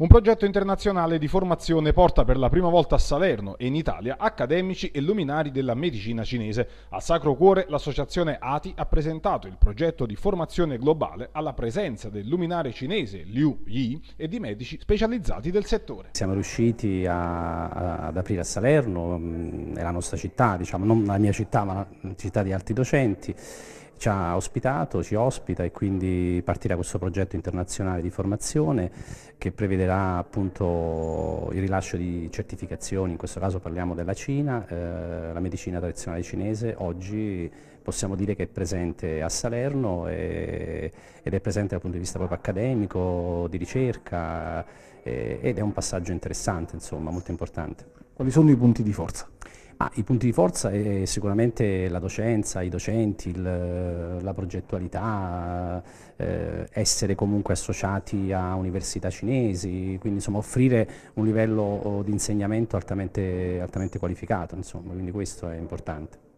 Un progetto internazionale di formazione porta per la prima volta a Salerno e in Italia accademici e luminari della medicina cinese. A Sacro Cuore l'associazione ATI ha presentato il progetto di formazione globale alla presenza del luminare cinese Liu Yi e di medici specializzati del settore. Siamo riusciti a, a, ad aprire a Salerno, mm, è la nostra città, diciamo, non la mia città ma la città di altri docenti, ci ha ospitato, ci ospita e quindi partirà questo progetto internazionale di formazione che prevederà appunto il rilascio di certificazioni, in questo caso parliamo della Cina, eh, la medicina tradizionale cinese oggi possiamo dire che è presente a Salerno e, ed è presente dal punto di vista proprio accademico, di ricerca e, eh, ed è un passaggio interessante, insomma, molto importante. Quali sono i punti di forza? Ah, I punti di forza è sicuramente la docenza, i docenti, il, eh, la progettualità, eh, essere comunque associati a università cinesi, quindi insomma, offrire un livello oh, di insegnamento altamente, altamente qualificato, insomma, quindi questo è importante.